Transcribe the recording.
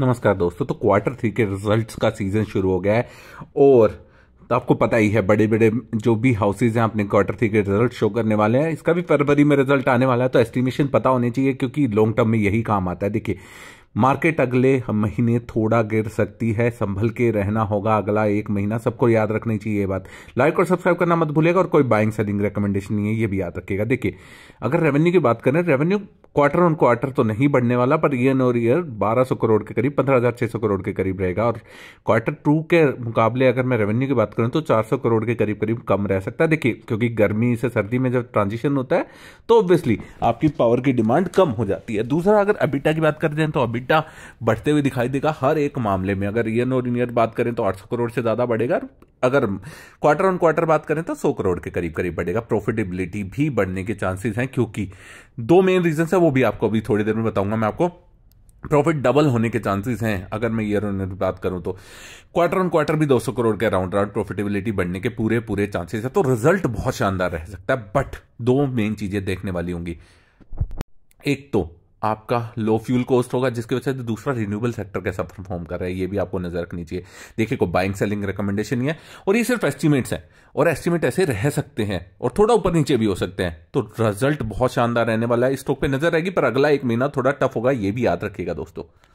नमस्कार दोस्तों तो क्वार्टर थ्री के रिजल्ट्स का सीज़न शुरू हो गया है और तो आपको पता ही है बड़े बड़े जो भी हाउसेज हैं अपने क्वार्टर थ्री के रिजल्ट शो करने वाले हैं इसका भी फरवरी में रिजल्ट आने वाला है तो एस्टिमेशन पता होने चाहिए क्योंकि लॉन्ग टर्म में यही काम आता है देखिए मार्केट अगले महीने थोड़ा गिर सकती है संभल के रहना होगा अगला एक महीना सबको याद रखनी चाहिए ये बात लाइक और सब्सक्राइब करना मत भूलेगा और कोई बाइंग सेलिंग रिकमेंडेशन नहीं है ये भी याद रखिएगा देखिए अगर रेवेन्यू की बात करें रेवेन्यू क्वार्टर ऑन क्वार्टर तो नहीं बढ़ने वाला पर ईयर और ईयर बारह सौ करोड़ के करीब पंद्रह हजार छह सौ करोड़ के करीब रहेगा और क्वार्टर टू के मुकाबले अगर मैं रेवेन्यू की बात करूँ तो चार सौ करोड़ के करीब करीब कम रह सकता है देखिए क्योंकि गर्मी से सर्दी में जब ट्रांजिशन होता है तो ऑब्वियसली आपकी पावर की डिमांड कम हो जाती है दूसरा अगर अबिटा की बात करते हैं तो अबिटा बढ़ते हुए दिखाई देगा हर एक मामले में अगर ईयर और ईयर बात करें तो आठ करोड़ से ज़्यादा बढ़ेगा अगर क्वार्टर ऑन क्वार्टर बात करें तो सौ करोड़ के करीब करीब बढ़ेगा प्रॉफिटेबिलिटी भी बढ़ने के चांसेस हैं क्योंकि दो मेन रीजन है वो भी आपको अभी थोड़ी देर में बताऊंगा मैं आपको प्रॉफिट डबल होने के चांसेस हैं अगर मैं ईयर ऑन ईयर बात करूं तो क्वार्टर ऑन क्वार्टर भी 200 करोड़ के अराउंड अराउंड प्रॉफिटेबिलिटी बढ़ने के पूरे पूरे चांसेस है तो रिजल्ट बहुत शानदार रह सकता है बट दो मेन चीजें देखने वाली होंगी एक तो आपका लो फ्यूल कॉस्ट होगा जिसकी वजह से दूसरा रिन्यूएबल सेक्टर कैसा परफॉर्म कर रहा है ये भी आपको नजर रखनी चाहिए देखिए को बाइंग सेलिंग रिकमेंडेशन है और ये सिर्फ एस्टिमेट्स हैं और एस्टिमेट ऐसे रह सकते हैं और थोड़ा ऊपर नीचे भी हो सकते हैं तो रिजल्ट बहुत शानदार रहने वाला है स्टॉक पे नजर रहेगी पर अगला एक महीना थोड़ा टफ होगा ये भी याद रखिएगा दोस्तों